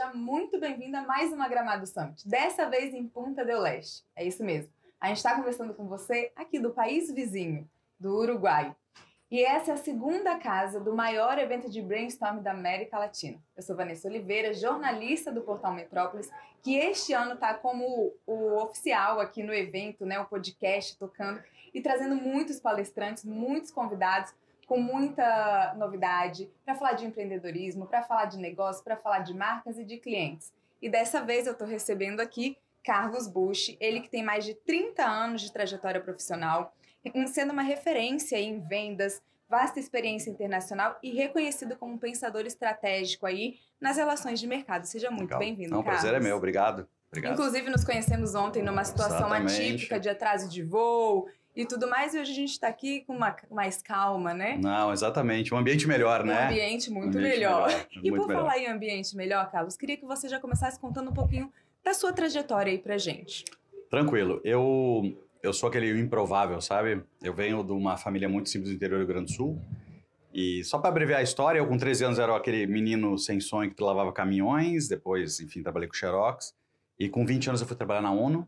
seja muito bem-vinda a mais uma Gramado Summit, dessa vez em Punta del Leste. É isso mesmo. A gente está conversando com você aqui do país vizinho, do Uruguai. E essa é a segunda casa do maior evento de brainstorm da América Latina. Eu sou Vanessa Oliveira, jornalista do Portal Metrópolis, que este ano está como o oficial aqui no evento, né, o podcast tocando e trazendo muitos palestrantes, muitos convidados com muita novidade, para falar de empreendedorismo, para falar de negócio, para falar de marcas e de clientes. E dessa vez eu estou recebendo aqui Carlos Bush, ele que tem mais de 30 anos de trajetória profissional, sendo uma referência em vendas, vasta experiência internacional e reconhecido como um pensador estratégico aí nas relações de mercado. Seja muito bem-vindo, Carlos. O prazer é meu, obrigado. obrigado. Inclusive, nos conhecemos ontem numa situação Exatamente. atípica de atraso de voo, e tudo mais. E hoje a gente está aqui com uma, mais calma, né? Não, exatamente. Um ambiente melhor, né? Um ambiente muito um ambiente melhor. melhor. E muito por melhor. falar em ambiente melhor, Carlos, queria que você já começasse contando um pouquinho da sua trajetória aí pra gente. Tranquilo. Eu, eu sou aquele improvável, sabe? Eu venho de uma família muito simples do interior do Rio Grande do Sul. E só para abreviar a história, eu com 13 anos era aquele menino sem sonho que lavava caminhões, depois, enfim, trabalhei com Xerox. E com 20 anos eu fui trabalhar na ONU,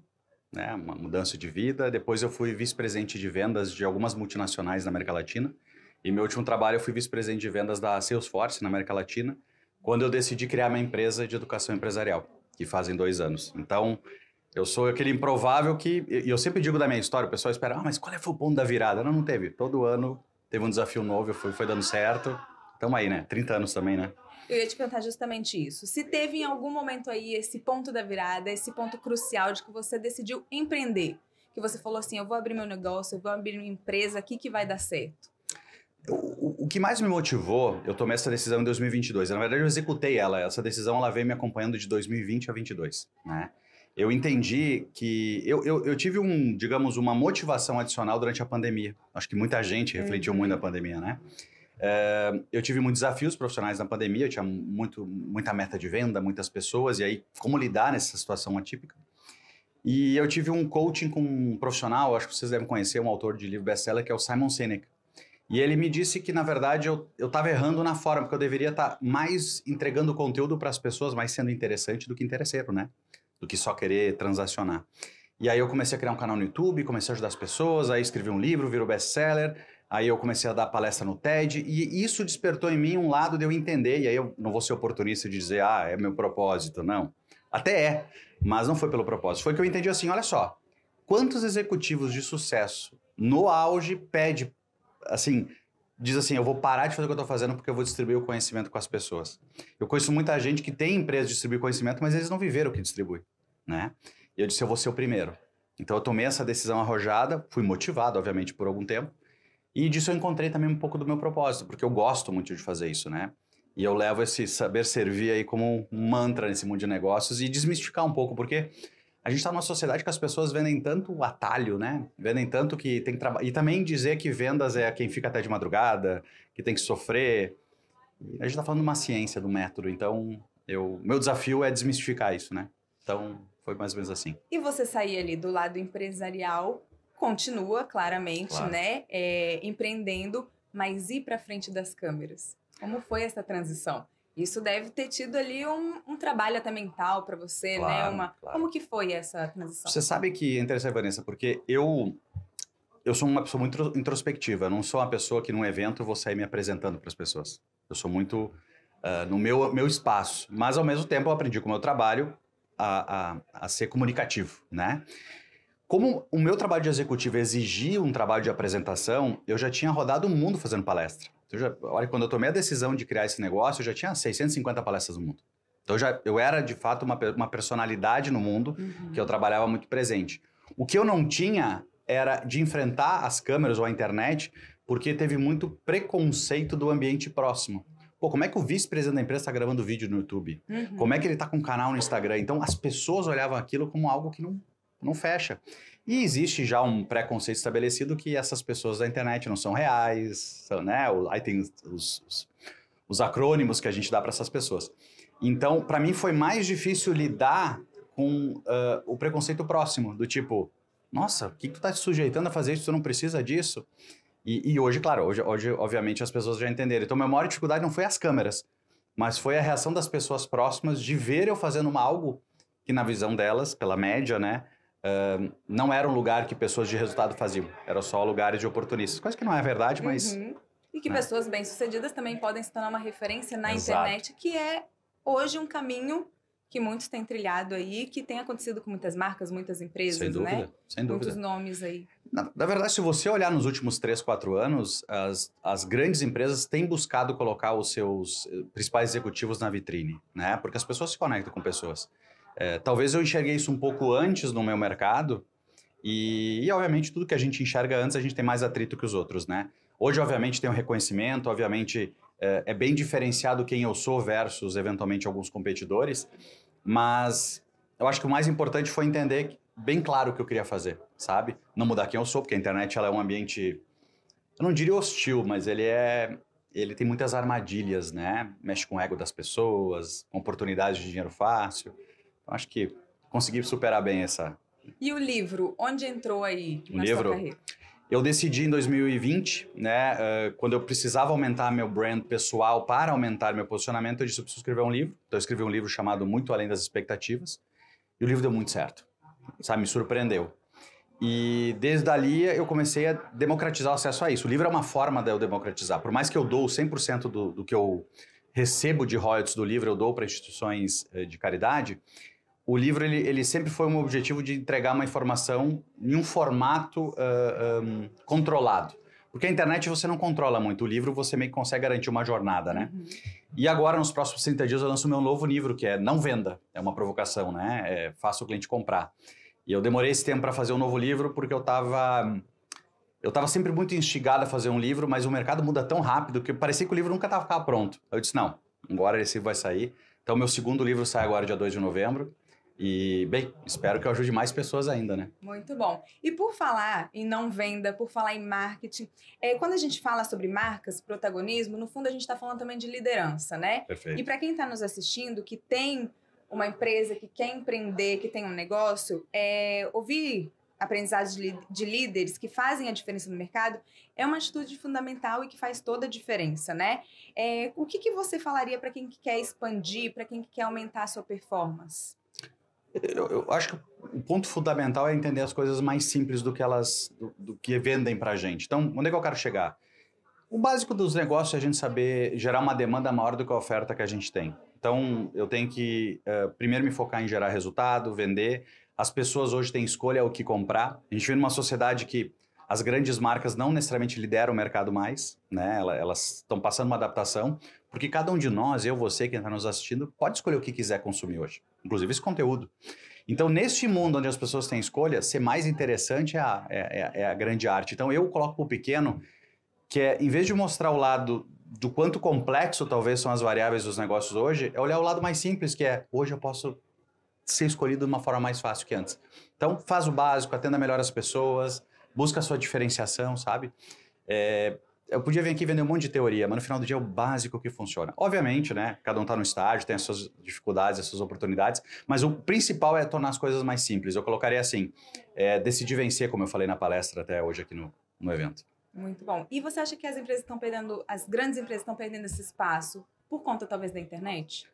né, uma mudança de vida. Depois eu fui vice-presidente de vendas de algumas multinacionais na América Latina. E meu último trabalho eu fui vice-presidente de vendas da Salesforce na América Latina, quando eu decidi criar minha empresa de educação empresarial, que fazem dois anos. Então, eu sou aquele improvável que. E eu sempre digo da minha história, o pessoal espera, ah, mas qual é o ponto da virada? Não, não teve. Todo ano teve um desafio novo, eu fui, foi dando certo. Estamos aí, né? 30 anos também, né? Eu ia te perguntar justamente isso. Se teve em algum momento aí esse ponto da virada, esse ponto crucial de que você decidiu empreender, que você falou assim, eu vou abrir meu negócio, eu vou abrir minha empresa, aqui que vai dar certo. O, o, que mais me motivou, eu tomei essa decisão em 2022. Na verdade, eu executei ela. Essa decisão ela veio me acompanhando de 2020 a 2022. Né? Eu entendi que eu, eu, eu, tive um, digamos, uma motivação adicional durante a pandemia. Acho que muita gente refletiu uhum. muito na pandemia, né? É, eu tive muitos desafios profissionais na pandemia, eu tinha muito, muita meta de venda, muitas pessoas, e aí como lidar nessa situação atípica. E eu tive um coaching com um profissional, acho que vocês devem conhecer, um autor de livro best-seller, que é o Simon Sinek. E ele me disse que, na verdade, eu estava errando na forma, porque eu deveria estar tá mais entregando conteúdo para as pessoas, mais sendo interessante do que interesseiro, né? Do que só querer transacionar. E aí eu comecei a criar um canal no YouTube, comecei a ajudar as pessoas, aí escrevi um livro, virou best-seller. Aí eu comecei a dar palestra no TED e isso despertou em mim um lado de eu entender. E aí eu não vou ser oportunista de dizer, ah, é meu propósito, não. Até é, mas não foi pelo propósito. Foi que eu entendi assim, olha só, quantos executivos de sucesso no auge pede, assim, diz assim, eu vou parar de fazer o que eu estou fazendo porque eu vou distribuir o conhecimento com as pessoas. Eu conheço muita gente que tem empresa de distribuir conhecimento, mas eles não viveram o que distribui, né? E eu disse, eu vou ser o primeiro. Então eu tomei essa decisão arrojada, fui motivado, obviamente, por algum tempo, e disso eu encontrei também um pouco do meu propósito, porque eu gosto muito de fazer isso, né? E eu levo esse saber servir aí como um mantra nesse mundo de negócios e desmistificar um pouco, porque a gente está numa sociedade que as pessoas vendem tanto atalho, né? Vendem tanto que tem que trabalhar. E também dizer que vendas é quem fica até de madrugada, que tem que sofrer. A gente está falando de uma ciência, do método. Então, eu, meu desafio é desmistificar isso, né? Então, foi mais ou menos assim. E você sair ali do lado empresarial continua claramente, claro. né, é, empreendendo, mas ir para frente das câmeras. Como foi essa transição? Isso deve ter tido ali um, um trabalho até mental para você, né, claro, né? Uma, claro. Como que foi essa transição? Você sabe que é interessante, Vanessa, porque eu eu sou uma pessoa muito introspectiva. Eu não sou uma pessoa que num evento vou sair me apresentando para as pessoas. Eu sou muito uh, no meu meu espaço, mas ao mesmo tempo eu aprendi com o meu trabalho a, a, a ser comunicativo, né? Como o meu trabalho de executivo exigia um trabalho de apresentação, eu já tinha rodado o mundo fazendo palestra. Então, eu já, olha, quando eu tomei a decisão de criar esse negócio, eu já tinha 650 palestras no mundo. Então eu já, eu era, de fato, uma, uma personalidade no mundo uhum. que eu trabalhava muito presente. O que eu não tinha era de enfrentar as câmeras ou a internet, porque teve muito preconceito do ambiente próximo. Pô, como é que o vice-presidente da empresa está gravando vídeo no YouTube? Uhum. Como é que ele está com um canal no Instagram? Então, as pessoas olhavam aquilo como algo que não não fecha. E existe já um preconceito estabelecido que essas pessoas da internet não são reais, são, né? Aí tem os, os, os acrônimos que a gente dá para essas pessoas. Então, para mim foi mais difícil lidar com uh, o preconceito próximo, do tipo, nossa, o que, que tu tá te sujeitando a fazer isso? Tu não precisa disso? E, e, hoje, claro, hoje, hoje, obviamente, as pessoas já entenderam. Então, a maior dificuldade não foi as câmeras, mas foi a reação das pessoas próximas de ver eu fazendo algo que, na visão delas, pela média, né, Uh, não era um lugar que pessoas de resultado faziam, era só lugares de oportunistas. Quase que não é verdade, mas. Uhum. E que né? pessoas bem-sucedidas também podem se tornar uma referência na Exato. internet, que é hoje um caminho que muitos têm trilhado aí, que tem acontecido com muitas marcas, muitas empresas, sem né? dúvida, né? Sem dúvida. Muitos nomes aí. Na, na, verdade, se você olhar nos últimos 3, 4 anos, as, as grandes empresas têm buscado colocar os seus eh, principais executivos na vitrine, né? Porque as pessoas se conectam com pessoas. É, talvez eu enxerguei isso um pouco antes no meu mercado, e, e, obviamente tudo que a gente enxerga antes a gente tem mais atrito que os outros, né? Hoje, obviamente, tem um reconhecimento, obviamente é, é bem diferenciado quem eu sou versus eventualmente alguns competidores, mas eu acho que o mais importante foi entender bem claro o que eu queria fazer, sabe? Não mudar quem eu sou, porque a internet ela é um ambiente, eu não diria hostil, mas ele é, ele tem muitas armadilhas, né? Mexe com o ego das pessoas, oportunidades de dinheiro fácil. Então, acho que consegui superar bem essa. E o livro, onde entrou aí o na livro? sua carreira? Eu decidi em 2020, né, uh, quando eu precisava aumentar meu brand pessoal para aumentar meu posicionamento, eu disse, eu preciso escrever um livro. Então eu escrevi um livro chamado Muito Além das Expectativas e o livro deu muito certo, sabe, me surpreendeu. E desde ali eu comecei a democratizar o acesso a isso. O livro é uma forma de eu democratizar. Por mais que eu dou 100% do, do que eu recebo de royalties do livro, eu dou para instituições eh, de caridade, o livro ele, ele sempre foi um objetivo de entregar uma informação em um formato uh, ah, um, ah, controlado. Porque a internet você não controla muito, o livro você meio que consegue garantir uma jornada, né? Uhum. E agora, nos próximos 30 dias, eu lanço meu novo livro, que é Não Venda. É uma provocação, né? É, faça o cliente comprar. E eu demorei esse tempo para fazer um novo livro porque eu estava eu estava sempre muito instigado a fazer um livro, mas o mercado muda tão rápido que parecia que o livro nunca estava pronto. Eu disse, não, agora esse vai sair. Então, meu segundo livro sai agora dia 2 de novembro. E, bem, espero que eu ajude mais pessoas ainda, né? Muito bom. E por falar em não venda, por falar em marketing, é, quando a gente fala sobre marcas, protagonismo, no fundo a gente está falando também de liderança, né? Perfeito. E para quem está nos assistindo, que tem uma empresa, que quer empreender, que tem um negócio, é, ouvir aprendizados de, de, líderes que fazem a diferença no mercado é uma atitude fundamental e que faz toda a diferença, né? É, o que, que você falaria para quem que quer expandir, para quem que quer aumentar a sua performance? eu, eu, acho que o ponto fundamental é entender as coisas mais simples do que elas do, do que vendem para a gente. Então, onde é que eu quero chegar? O básico dos negócios é a gente saber gerar uma demanda maior do que a oferta que a gente tem. Então, eu tenho que uh, primeiro me focar em gerar resultado, vender. As pessoas hoje têm escolha o que comprar. A gente vive numa sociedade que as grandes marcas não necessariamente lideram o mercado mais, né? Elas estão passando uma adaptação. Porque cada um de nós, eu, você, quem está nos assistindo, pode escolher o que quiser consumir hoje, inclusive esse conteúdo. Então, neste mundo onde as pessoas têm escolha, ser mais interessante é a, é, é, é a grande arte. Então, eu coloco para o pequeno que é, em vez de mostrar o lado do quanto complexo talvez são as variáveis dos negócios hoje, é olhar o lado mais simples, que é hoje eu posso ser escolhido de uma forma mais fácil que antes. Então, faz o básico, atenda melhor as pessoas, busca a sua diferenciação, sabe? É, eu podia vir aqui vender um monte de teoria, mas no final do dia é o básico que funciona. Obviamente, né? Cada um está no estágio, tem as suas dificuldades, as suas oportunidades, mas o principal é tornar as coisas mais simples. Eu colocaria assim: é, decidir vencer, como eu falei na palestra até hoje aqui no, no evento. Muito bom. E você acha que as empresas estão perdendo, as grandes empresas estão perdendo esse espaço por conta talvez da internet?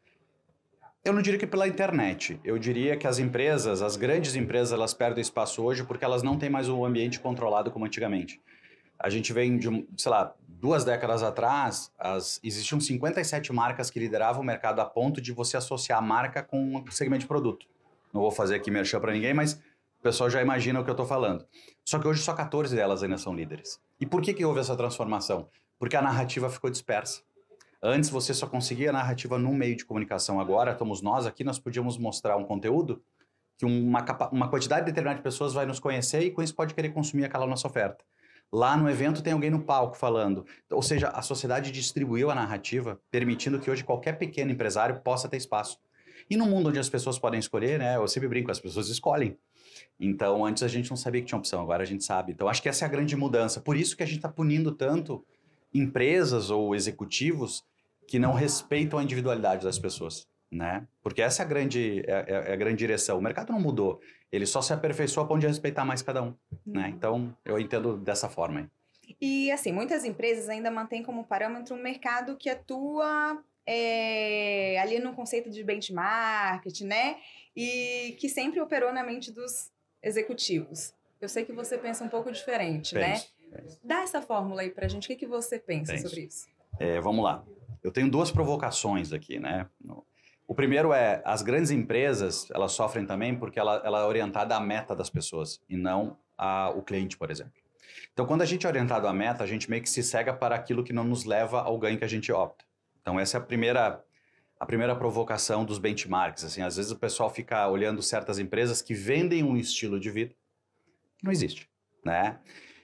Eu não diria que pela internet. Eu diria que as empresas, as grandes empresas, elas perdem espaço hoje porque elas não têm mais um ambiente controlado como antigamente. A gente vem de, sei lá, duas décadas atrás, as, existiam 57 marcas que lideravam o mercado a ponto de você associar a marca com um segmento de produto. Não vou fazer aqui merchan para ninguém, mas o pessoal já imagina o que eu estou falando. Só que hoje só 14 delas ainda são líderes. E por que, que houve essa transformação? Porque a narrativa ficou dispersa. Antes você só conseguia a narrativa num meio de comunicação. Agora, estamos nós aqui, nós podíamos mostrar um conteúdo que uma, uma quantidade determinada de pessoas vai nos conhecer e com isso pode querer consumir aquela nossa oferta. Lá no evento tem alguém no palco falando. Ou seja, a sociedade distribuiu a narrativa, permitindo que hoje qualquer pequeno empresário possa ter espaço. E no mundo onde as pessoas podem escolher, né? Eu sempre brinco, as pessoas escolhem. Então, antes a gente não sabia que tinha opção, agora a gente sabe. Então, acho que essa é a grande mudança. Por isso que a gente está punindo tanto empresas ou executivos que não respeitam a individualidade das pessoas né? Porque essa é a grande, é, é, é, a grande direção. O mercado não mudou, ele só se aperfeiçoou a ponto de respeitar mais cada um, né? uhum. né? Então, eu entendo dessa forma. Aí. E, assim, muitas empresas ainda mantêm como parâmetro um mercado que atua é, ali no conceito de benchmark, né? E que sempre operou na mente dos executivos. Eu sei que você pensa um pouco diferente, né? penso, né? Penso. Dá essa fórmula aí pra gente. O que, que você pensa penso. sobre isso? É, vamos lá. Eu tenho duas provocações aqui, né? O primeiro é, as grandes empresas, elas sofrem também porque ela, ela é orientada à meta das pessoas e não ao cliente, por exemplo. Então, quando a gente é orientado à meta, a gente meio que se cega para aquilo que não nos leva ao ganho que a gente opta. Então, essa é a primeira, a primeira provocação dos benchmarks. Assim, às vezes o pessoal fica olhando certas empresas que vendem um estilo de vida que não existe, né?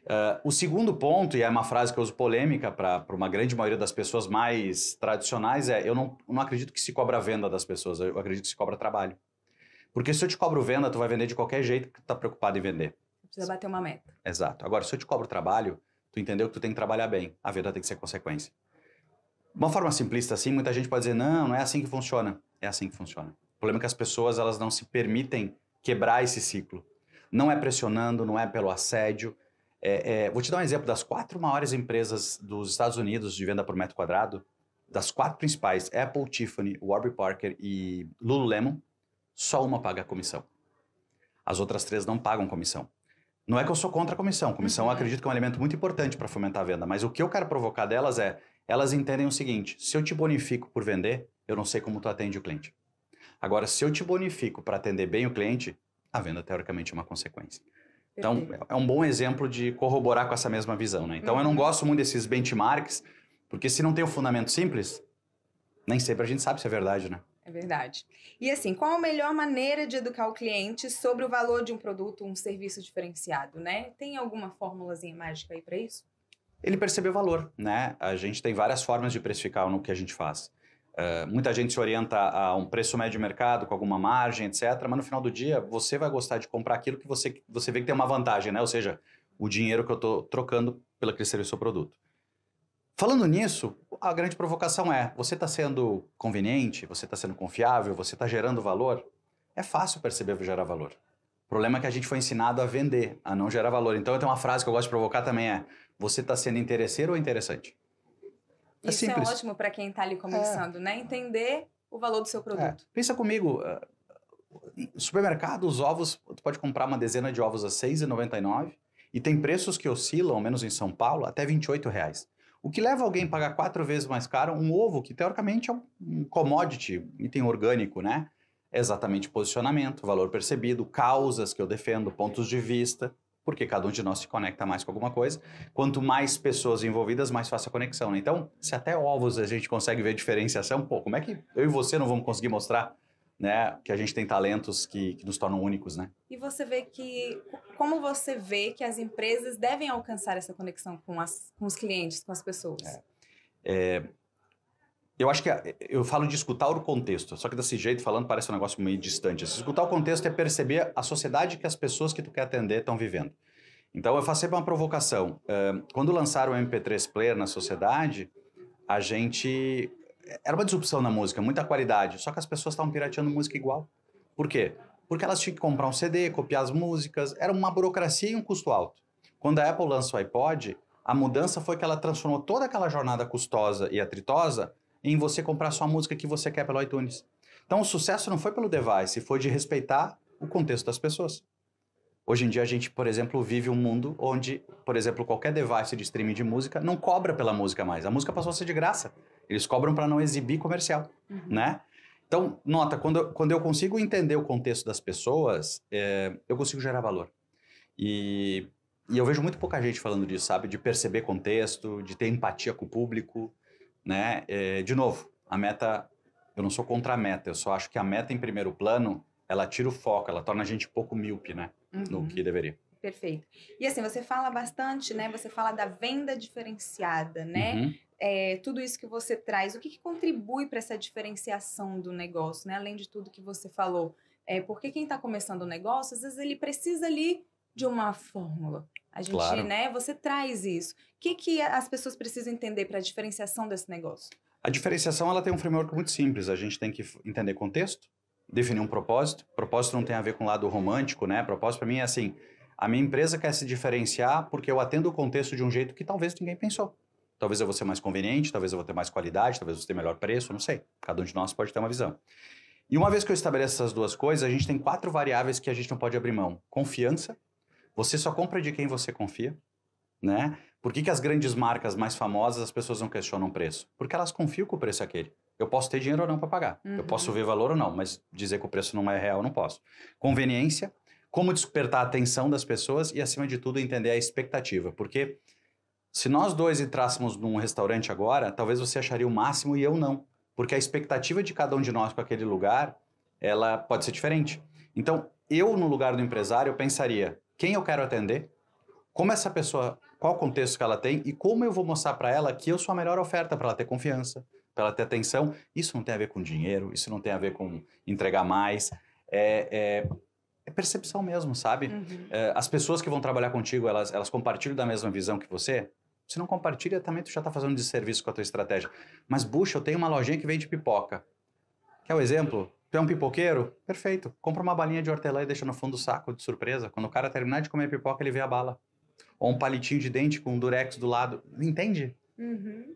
Uh, o segundo ponto, e é uma frase que eu uso polêmica para uma grande maioria das pessoas mais tradicionais, é eu não, não acredito que se cobra a venda das pessoas, eu acredito que se cobra trabalho. Porque se eu te cobro venda, tu vai vender de qualquer jeito porque tu tá preocupado em vender. Precisa bater uma meta. Exato. Agora, se eu te cobro trabalho, tu entendeu que tu tem que trabalhar bem. A venda tem que ser consequência. Uma forma simplista assim, muita gente pode dizer, não, não é assim que funciona. É assim que funciona. O problema é que as pessoas, elas não se permitem quebrar esse ciclo. Não é pressionando, não é pelo assédio, é, é, vou te dar um exemplo das quatro maiores empresas dos Estados Unidos de venda por metro quadrado, das quatro principais, Apple, Tiffany, Warby Parker e Lululemon, só uma paga a comissão. As outras três não pagam comissão. Não é que eu sou contra a comissão. Comissão eu uhum. acredito que é um elemento muito importante para fomentar a venda, mas o que eu quero provocar delas é, elas entendem o seguinte, se eu te bonifico por vender, eu não sei como tu atende o cliente. Agora, se eu te bonifico para atender bem o cliente, a venda teoricamente é uma consequência. Então, é um bom exemplo de corroborar com essa mesma visão. Né? Então, uhum. eu não uhum. gosto muito desses benchmarks, porque se não tem o um fundamento simples, nem sempre a gente sabe se é verdade, né? É verdade. E assim, qual a melhor maneira de educar o cliente sobre o valor de um produto, um serviço diferenciado, né? Tem alguma fórmulazinha mágica aí para isso? Ele percebeu o valor, né? A gente tem várias formas de precificar no que a gente faz. Eh, muita gente se orienta a um preço médio de mercado, com alguma margem, etc. Mas no final do dia, você vai gostar de comprar aquilo que você, você vê que tem uma vantagem, né? Ou seja, o dinheiro que eu estou trocando pela aquele do seu produto. Falando nisso, a grande provocação é: você está sendo conveniente, você está sendo confiável, você está gerando valor? É fácil perceber gerar valor. O problema é que a gente foi ensinado a vender, a não gerar valor. Então, eu tenho uma frase que eu gosto de provocar também é: você está sendo interesseiro ou interessante? É Isso é simples. é ótimo para quem está ali começando, é. né? Entender o valor do seu é. produto. É. Pensa comigo, eh, supermercado, os ovos, tu pode comprar uma dezena de ovos a R$ 6,99 e tem preços que oscilam, ao menos em São Paulo, até R$ reais. O que leva alguém a pagar quatro vezes mais caro um ovo que, teoricamente, é um commodity, item orgânico, né? exatamente posicionamento, valor percebido, causas que eu defendo, pontos de vista porque cada um de nós se conecta mais com alguma coisa. Quanto mais pessoas envolvidas, mais fácil a conexão. Né? Então, se até ovos a gente consegue ver diferenciação, pô, como é que eu e você não vamos conseguir mostrar né, que a gente tem talentos que, que nos tornam únicos, né? E você vê que como você vê que as empresas devem alcançar essa conexão com, as, com os clientes, com as pessoas? É, é, eu acho que eu falo de escutar o contexto, só que desse jeito falando parece um negócio meio distante. Assim. Escutar o contexto é perceber a sociedade que as pessoas que tu quer atender estão vivendo. Então eu faço sempre uma provocação. quando lançaram o MP3 Player na sociedade, a gente eh, era uma disrupção na música, muita qualidade. Só que as pessoas estavam pirateando música igual. Por quê? Porque elas tinham que comprar um CD, copiar as músicas. Era uma burocracia e um custo alto. Quando a Apple lança o iPod, a mudança foi que ela transformou toda aquela jornada custosa e atritosa em você comprar só a música que você quer pelo iTunes. Então o sucesso não foi pelo device, foi de respeitar o contexto das pessoas. Hoje em dia a gente, por exemplo, vive um mundo onde, por exemplo, qualquer device de streaming de música não cobra pela música mais. A música passou a ser de graça. Eles cobram para não exibir comercial, uhum. né? Então, nota, quando eu, quando eu consigo entender o contexto das pessoas, é, eu consigo gerar valor. E, e eu vejo muito pouca gente falando disso, sabe? De perceber contexto, de ter empatia com o público, né? É, de novo, a meta, eu não sou contra a meta, eu só acho que a meta em primeiro plano, ela tira o foco, ela torna a gente pouco míope, né? Uhum. No que deveria. Perfeito. E assim, você fala bastante, né? Você fala da venda diferenciada, né? Uhum. É, tudo isso que você traz, o que, que contribui para essa diferenciação do negócio, né? Além de tudo que você falou. É, porque quem está começando o negócio, às vezes ele precisa ali de uma fórmula. A gente, claro. né, você traz isso. O que, que as pessoas precisam entender para a diferenciação desse negócio? A diferenciação ela tem um framework muito simples. A gente tem que entender contexto, definir um propósito. Propósito não tem a ver com o lado romântico, né? Propósito para mim é assim: a minha empresa quer se diferenciar porque eu atendo o contexto de um jeito que talvez ninguém pensou. Talvez eu vou ser mais conveniente, talvez eu vou ter mais qualidade, talvez eu vou ter melhor preço, não sei. Cada um de nós pode ter uma visão. E uma vez que eu estabeleço essas duas coisas, a gente tem quatro variáveis que a gente não pode abrir mão: confiança, você só compra de quem você confia, né? Por que, que as grandes marcas mais famosas as pessoas não questionam o preço? Porque elas confiam que o preço é aquele. Eu posso ter dinheiro ou não para pagar. Uhum. Eu posso ver valor ou não, mas dizer que o preço não é real, não posso. Conveniência, como despertar a atenção das pessoas e, acima de tudo, entender a expectativa. Porque se nós dois entrássemos num restaurante agora, talvez você acharia o máximo e eu não. Porque a expectativa de cada um de nós com aquele lugar, ela pode ser diferente. Então, eu, no lugar do empresário, eu pensaria: quem eu quero atender, como essa pessoa, qual contexto que ela tem e como eu vou mostrar para ela que eu sou a melhor oferta para ela ter confiança, para ela ter atenção. Isso não tem a ver com dinheiro, isso não tem a ver com entregar mais. É, é, é percepção mesmo, sabe? Uhum. É, as pessoas que vão trabalhar contigo, elas, elas compartilham da mesma visão que você? Se não compartilha, também tu já está fazendo de serviço com a tua estratégia. Mas, bucha, eu tenho uma lojinha que vende pipoca. Quer o um exemplo? Tu é um pipoqueiro? Perfeito. Compra uma balinha de hortelã e deixa no fundo do saco de surpresa. Quando o cara terminar de comer pipoca, ele vê a bala. Ou um palitinho de dente com um durex do lado. Entende? Uhum.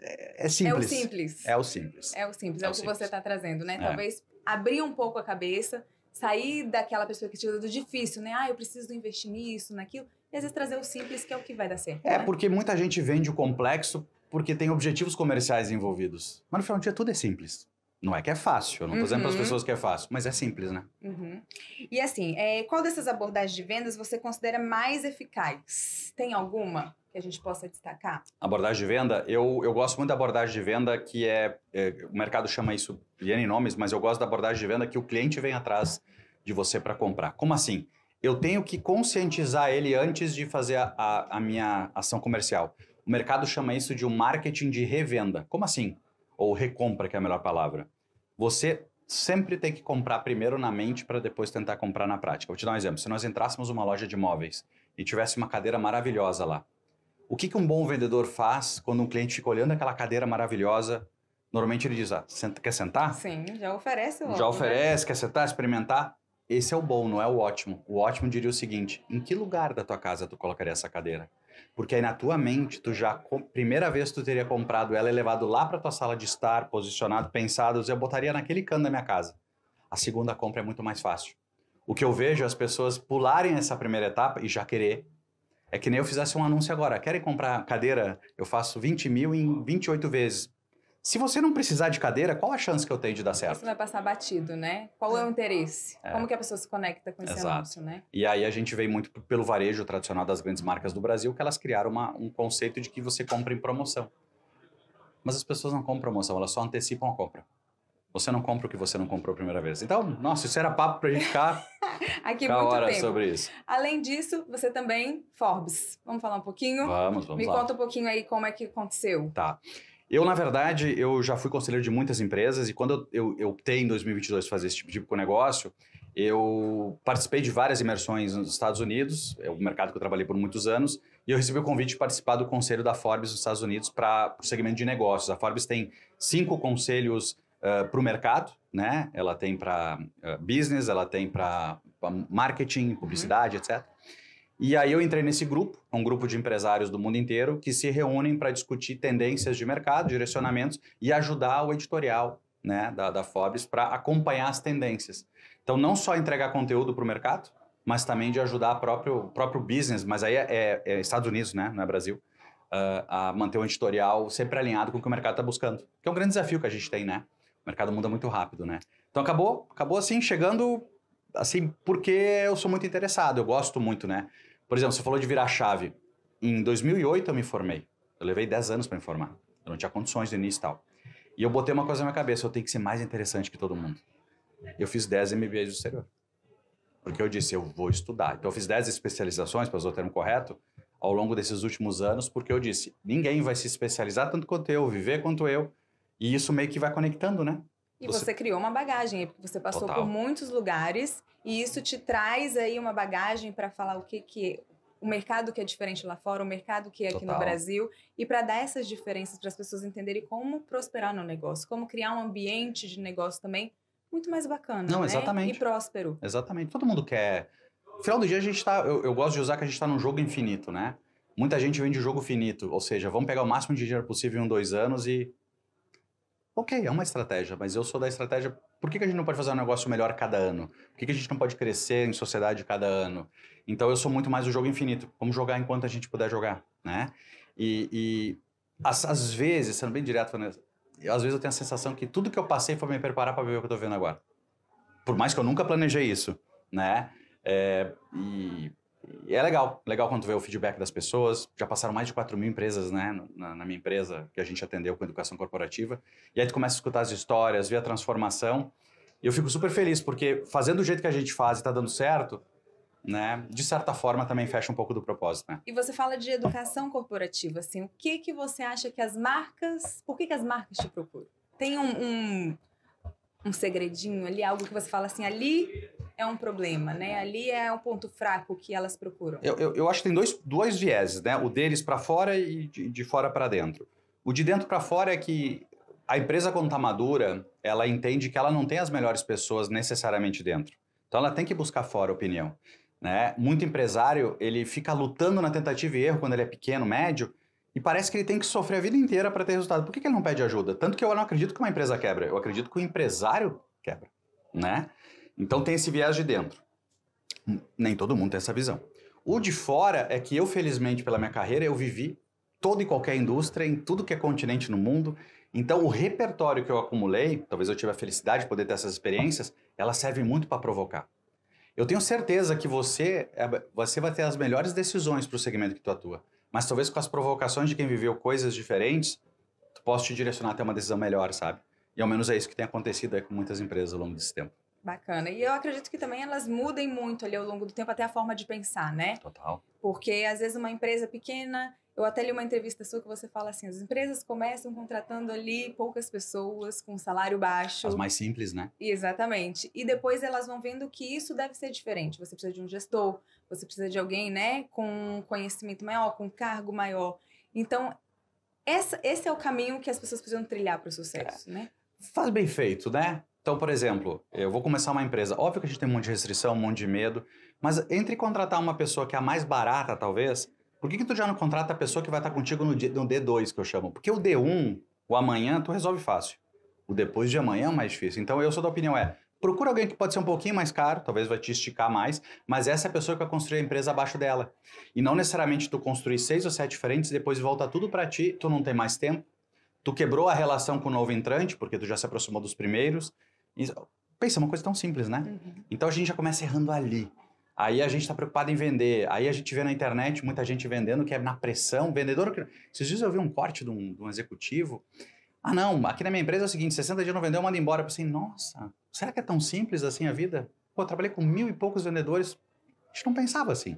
É, é simples. É o simples. É o simples. É o simples. É, é o, o que você está trazendo, né? É. Talvez abrir um pouco a cabeça, sair daquela perspectiva do difícil, né? Ah, eu preciso investir nisso, naquilo. E às vezes trazer o simples, que é o que vai dar certo. É, né? porque muita gente vende o complexo porque tem objetivos comerciais envolvidos. Mas no final do dia tudo é simples. Não é que é fácil, eu não estou uhum. dizendo para as pessoas que é fácil, mas é simples, né? Uhum. E assim, é, qual dessas abordagens de vendas você considera mais eficaz? Tem alguma que a gente possa destacar? Abordagem de venda, eu, eu gosto muito da abordagem de venda que é, é o mercado chama isso de N nomes, mas eu gosto da abordagem de venda que o cliente vem atrás de você para comprar. Como assim? Eu tenho que conscientizar ele antes de fazer a, a, a minha ação comercial. O mercado chama isso de um marketing de revenda. Como assim? ou recompra, que é a melhor palavra. Você sempre tem que comprar primeiro na mente para depois tentar comprar na prática. Vou te dar um exemplo. Se nós entrássemos numa loja de móveis e tivesse uma cadeira maravilhosa lá, o que, que um bom vendedor faz quando um cliente fica olhando aquela cadeira maravilhosa? Normalmente ele diz, ah, quer sentar? Sim, já oferece logo, Já né? oferece, né? quer sentar, experimentar? Esse é o bom, não é o ótimo. O ótimo diria o seguinte, em que lugar da tua casa tu colocaria essa cadeira? Porque aí na tua mente, tu já, primeira vez tu teria comprado ela e levado lá para tua sala de estar, posicionado, pensado, eu botaria naquele canto da minha casa. A segunda compra é muito mais fácil. O que eu vejo é as pessoas pularem essa primeira etapa e já querer. É que nem eu fizesse um anúncio agora. Querem comprar cadeira? Eu faço 20 mil em 28 vezes. Se você não precisar de cadeira, qual a chance que eu tenho de dar certo? Você vai passar batido, né? Qual é o interesse? É. Como que a pessoa se conecta com esse Exato. anúncio, né? E aí a gente vem muito pelo varejo tradicional das grandes marcas do Brasil, que elas criaram uma, um conceito de que você compra em promoção. Mas as pessoas não compram promoção, elas só antecipam a compra. Você não compra o que você não comprou a primeira vez. Então, nossa, isso era papo pra gente ficar aqui ficar muito hora tempo. sobre isso. Além disso, você também, Forbes. Vamos falar um pouquinho? Vamos, vamos Me lá. conta um pouquinho aí como é que aconteceu. Tá. Eu, na verdade, eu já fui conselheiro de muitas empresas e quando eu, eu, optei em 2022 fazer esse tipo, tipo de negócio, eu participei de várias imersões nos Estados Unidos, é um mercado que eu trabalhei por muitos anos, e eu recebi o convite de participar do conselho da Forbes nos Estados Unidos para o segmento de negócios. A Forbes tem cinco conselhos uh, eh, para o mercado, né? Ela tem para uh, eh, business, ela tem para marketing, publicidade, uhum. etc. E aí eu entrei nesse grupo, um grupo de empresários do mundo inteiro que se reúnem para discutir tendências de mercado, direcionamentos e ajudar o editorial né, da, da Forbes para acompanhar as tendências. Então, não só entregar conteúdo para o mercado, mas também de ajudar o próprio, próprio business, mas aí é, é, é, Estados Unidos, né, não é Brasil, uh, a manter o editorial sempre alinhado com o que o mercado está buscando. Que é um grande desafio que a gente tem, né? O mercado muda muito rápido, né? Então, acabou, acabou assim, chegando assim, porque eu sou muito interessado, eu gosto muito, né? Por exemplo, você falou de virar chave. Em 2008 eu me formei. Eu levei 10 anos para me formar. Eu não tinha condições de início e tal. E eu botei uma coisa na minha cabeça, eu tenho que ser mais interessante que todo mundo. Eu fiz 10 MBAs do exterior. Porque eu disse, eu vou estudar. Então eu fiz 10 especializações, para usar o termo correto, ao longo desses últimos anos, porque eu disse, ninguém vai se especializar tanto quanto eu, viver quanto eu. E isso meio que vai conectando, né? E você, você criou uma bagagem, você passou Total. por muitos lugares e isso te traz aí uma bagagem para falar o que que o mercado que é diferente lá fora, o mercado que é Total. aqui no Brasil, e para dar essas diferenças para as pessoas entenderem como prosperar no negócio, como criar um ambiente de negócio também muito mais bacana. Não, né? exatamente. E próspero. Exatamente. Todo mundo quer. No final do dia, a gente está. Eu, eu, gosto de usar que a gente está num jogo infinito, né? Muita gente vende o jogo finito, ou seja, vamos pegar o máximo de dinheiro possível em um, dois anos e Ok, é uma uhum. estratégia, mas eu sou da estratégia. Por que, que a gente não pode fazer um negócio melhor cada ano? Por que, que a gente não pode crescer em sociedade cada ano? Então eu sou muito mais o jogo infinito. Vamos jogar enquanto a gente puder jogar, né? E, e às, às, vezes, sendo bem direto, né, às vezes eu tenho a sensação que tudo que eu passei foi me preparar para ver o que eu estou vendo agora. Por mais que eu nunca planejei isso, né? É, e e é legal, legal quando tu vê o feedback das pessoas. Já passaram mais de 4 mil empresas, né, na, na, minha empresa, que a gente atendeu com educação corporativa. E aí tu começa a escutar as histórias, ver a transformação. E eu fico super feliz, porque fazendo do jeito que a gente faz e tá dando certo, né, de certa forma também fecha um pouco do propósito, né? E você fala de educação corporativa, assim, o que que você acha que as marcas, por que que as marcas te procuram? Tem um, um, um segredinho ali, algo que você fala assim, ali é um problema, né? Ali é um ponto fraco que elas procuram. Eu, eu, eu acho que tem dois, dois vieses, né? O deles para fora e de, de fora para dentro. O de dentro para fora é que a empresa, quando está madura, ela entende que ela não tem as melhores pessoas necessariamente dentro. Então, ela tem que buscar fora opinião. Né? Muito empresário, ele fica lutando na tentativa e erro quando ele é pequeno, médio, e parece que ele tem que sofrer a vida inteira para ter resultado. Por que, que ele não pede ajuda? Tanto que eu não acredito que uma empresa quebra, eu acredito que o empresário quebra, né? Então tem esse viés de dentro. Nem todo mundo tem essa visão. O de fora é que eu, felizmente, pela minha carreira, eu vivi toda e qualquer indústria, em tudo que é continente no mundo. Então, o repertório que eu acumulei, talvez eu tive a felicidade de poder ter essas experiências, ela serve muito para provocar. Eu tenho certeza que você, é, você vai ter as melhores decisões para o segmento que tu atua. Mas talvez com as provocações de quem viveu coisas diferentes, tu possa te direcionar até uma decisão melhor, sabe? E ao menos é isso que tem acontecido com muitas empresas ao longo desse tempo. Bacana. E eu acredito que também elas mudem muito ali ao longo do tempo, até a forma de pensar, né? Total. Porque às vezes uma empresa pequena, eu até li uma entrevista sua que você fala assim: as empresas começam contratando ali poucas pessoas, com salário baixo. As mais simples, né? Exatamente. E depois elas vão vendo que isso deve ser diferente. Você precisa de um gestor, você precisa de alguém, né, com conhecimento maior, com cargo maior. Então, essa, esse é o caminho que as pessoas precisam trilhar para o sucesso, é. né? Faz bem feito, né? Então, por exemplo, eu vou começar uma empresa. Óbvio que a gente tem um monte de restrição, um monte de medo, mas entre contratar uma pessoa que é a mais barata, talvez, por que, que tu já não contrata a pessoa que vai estar contigo no, D, no D2, que eu chamo? Porque o D1, o amanhã, tu resolve fácil. O depois de amanhã é mais difícil. Então, eu sou da opinião é, procura alguém que pode ser um pouquinho mais caro, talvez vai te esticar mais, mas essa é a pessoa que vai construir a empresa abaixo dela. E não necessariamente tu construir seis ou sete diferentes, depois volta tudo para ti, tu não tem mais tempo, tu quebrou a relação com o novo entrante, porque tu já se aproximou dos primeiros, pensa, é uma coisa tão simples, né? Uhum. Então a gente já começa errando ali. Aí a gente está preocupado em vender. Aí a gente vê na internet muita gente vendendo que é na pressão, vendedor. Que... Esses dias eu vi um corte de um, de um, executivo. Ah, não, aqui na minha empresa é o seguinte: 60 dias não vendeu, manda embora. Eu pensei, nossa, será que é tão simples assim a vida? Pô, eu trabalhei com mil e poucos vendedores. A gente não pensava assim.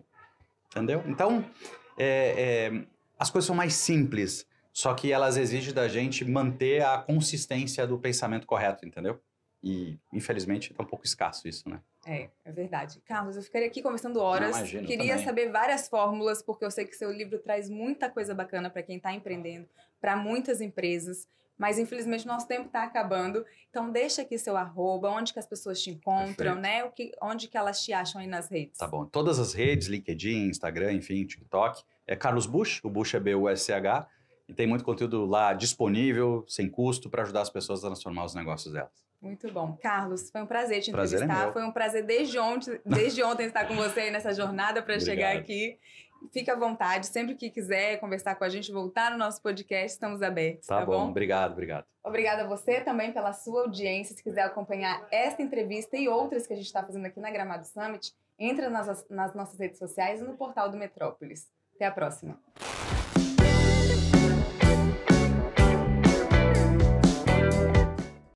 Entendeu? Então, é, é, as coisas são mais simples, só que elas exigem da gente manter a consistência do pensamento correto, entendeu? E, infelizmente, está um pouco escasso isso, né? É, é verdade. Carlos, eu ficaria aqui conversando horas. Não, imagino, Queria também. saber várias fórmulas, porque eu sei que seu livro traz muita coisa bacana para quem está empreendendo, para muitas empresas. Mas, infelizmente, nosso tempo está acabando. Então, deixa aqui seu arroba, onde que as pessoas te encontram, Perfeito. né? O que, onde que elas te acham aí nas redes. Tá bom. Todas as redes, LinkedIn, Instagram, enfim, TikTok. É Carlos Bush, o Bush é B-U-S-H. E tem muito conteúdo lá disponível, sem custo, para ajudar as pessoas a transformar os negócios delas. Muito bom. Carlos, foi um prazer te prazer é entrevistar. É foi um prazer desde ontem, desde ontem estar com você nessa jornada para chegar aqui. Fica à vontade, sempre que quiser conversar com a gente, voltar no nosso podcast, estamos abertos. Tá, tá bom? bom? obrigado, obrigado. Obrigada a você também pela sua audiência. Se quiser acompanhar esta entrevista e outras que a gente está fazendo aqui na Gramado Summit, entra nas, nas nossas redes sociais e no portal do Metrópolis. Até a próxima.